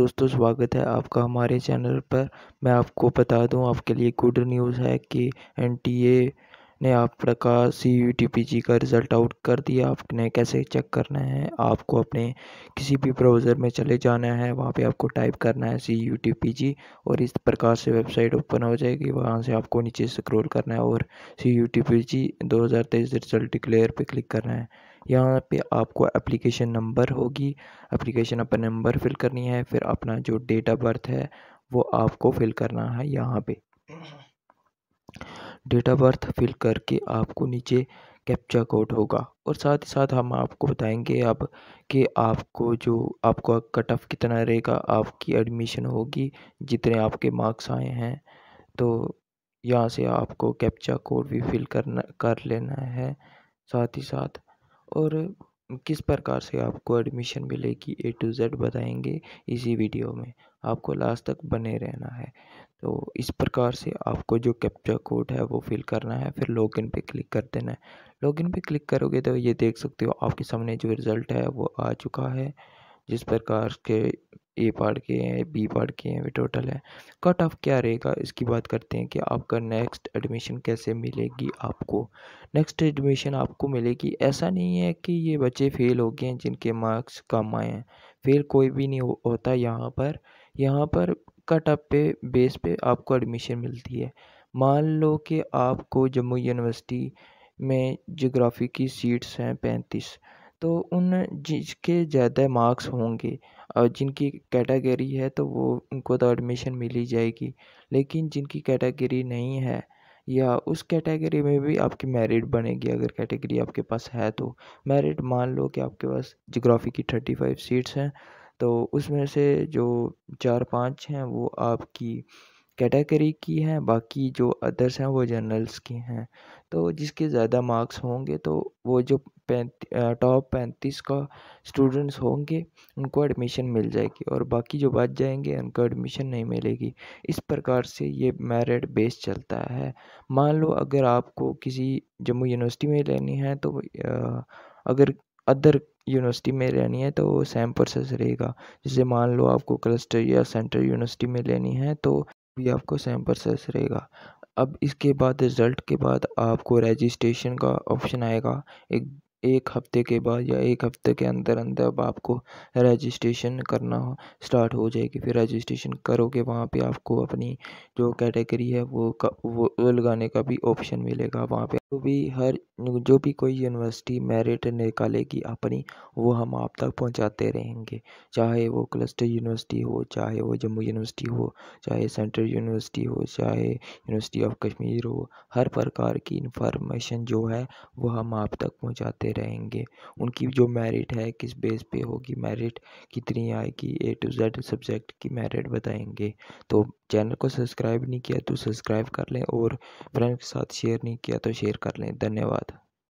दोस्तों स्वागत है आपका हमारे चैनल पर मैं आपको बता दूं आपके लिए गुड न्यूज़ है कि एनटीए ने आपका C U T P G का रिज़ल्ट आउट कर दिया आपने कैसे चेक करना है आपको अपने किसी भी ब्राउज़र में चले जाना है वहाँ पे आपको टाइप करना है C U T P G और इस प्रकार से वेबसाइट ओपन हो जाएगी वहाँ से आपको नीचे स्क्रॉल करना है और C U T P G दो हज़ार तेईस रिज़ल्ट डिक्लेयर पर क्लिक करना है यहाँ पे आपको एप्लीकेशन नंबर होगी एप्लीकेशन अपना नंबर फिल करनी है फिर अपना जो डेट ऑफ बर्थ है वो आपको फिल करना है यहाँ पे डेट ऑफ बर्थ फिल करके आपको नीचे कैप्चा कोड होगा और साथ ही साथ हम आपको बताएंगे अब कि आपको जो आपका कट ऑफ कितना रहेगा आपकी एडमिशन होगी जितने आपके मार्क्स आए हैं तो यहाँ से आपको कैप्चा कोड भी फिल करना कर लेना है साथ ही साथ और किस प्रकार से आपको एडमिशन मिलेगी ए टू जेड बताएंगे इसी वीडियो में आपको लास्ट तक बने रहना है तो इस प्रकार से आपको जो कैप्चा कोड है वो फिल करना है फिर लॉगिन पे क्लिक कर देना है लॉगिन पे क्लिक करोगे तो ये देख सकते हो आपके सामने जो रिज़ल्ट है वो आ चुका है जिस प्रकार के ए पार्ट के हैं बी पार्ट के हैं वे टोटल है कट ऑफ क्या रहेगा इसकी बात करते हैं कि आपका नेक्स्ट एडमिशन कैसे मिलेगी आपको नेक्स्ट एडमिशन आपको मिलेगी ऐसा नहीं है कि ये बच्चे फ़ेल हो गए हैं जिनके मार्क्स कम आए हैं फेल कोई भी नहीं हो, होता यहाँ पर यहाँ पर कट ऑफ पे बेस पे आपको एडमिशन मिलती है मान लो कि आपको जम्मू यूनिवर्सिटी में जोग्राफ़ी की सीट्स हैं पैंतीस तो उन जिसके ज़्यादा मार्क्स होंगे और जिनकी कैटेगरी है तो वो उनको तो एडमिशन मिल ही जाएगी लेकिन जिनकी कैटेगरी नहीं है या उस कैटेगरी में भी आपकी मेरिट बनेगी अगर कैटेगरी आपके पास है तो मेरिट मान लो कि आपके पास जोग्राफ़ी की थर्टी फाइव सीट्स हैं तो उसमें से जो चार पाँच हैं वो आपकी कैटेगरी की हैं बाकी जो अदर्स हैं वो जनरल्स की हैं तो जिसके ज़्यादा मार्क्स होंगे तो वो जो टॉप पैंतीस का स्टूडेंट्स होंगे उनको एडमिशन मिल जाएगी और बाकी जो बच जाएंगे उनको एडमिशन नहीं मिलेगी इस प्रकार से ये मेरिट बेस चलता है मान लो अगर आपको किसी जम्मू यूनिवर्सिटी में लेनी है तो अगर अदर यूनिवर्सिटी में रहनी है तो सेम प्रोसेस तो रहेगा जैसे मान लो आपको क्लस्टर या सेंट्रल यूनिवर्सिटी में लेनी है तो भी आपको सेम प्रोसेस रहेगा अब इसके बाद रिज़ल्ट के बाद आपको रजिस्ट्रेशन का ऑप्शन आएगा एक एक हफ्ते के बाद या एक हफ्ते के अंदर अंदर अब आपको रजिस्ट्रेशन करना हो स्टार्ट हो जाएगी फिर रजिस्ट्रेशन करोगे वहाँ पे आपको अपनी जो कैटेगरी है वो का वो लगाने का भी ऑप्शन मिलेगा वहाँ पे जो तो भी हर जो भी कोई यूनिवर्सिटी मेरिट निकालेगी अपनी वो हम आप तक पहुंचाते रहेंगे चाहे वो क्लस्टर यूनिवर्सिटी हो चाहे वो जम्मू यूनिवर्सिटी हो चाहे सेंट्रल यूनिवर्सिटी हो चाहे यूनिवर्सिटी ऑफ कश्मीर हो हर प्रकार की इंफॉर्मेशन जो है वो हम आप तक पहुंचाते रहेंगे उनकी जो मेरिट है किस बेस पे होगी मेरिट कितनी आएगी ए टू जेड सब्जेक्ट की मेरिट बताएँगे तो चैनल को सब्सक्राइब नहीं किया तो सब्सक्राइब कर लें और फ्रेंड्स के साथ शेयर नहीं किया तो शेयर कर लें धन्यवाद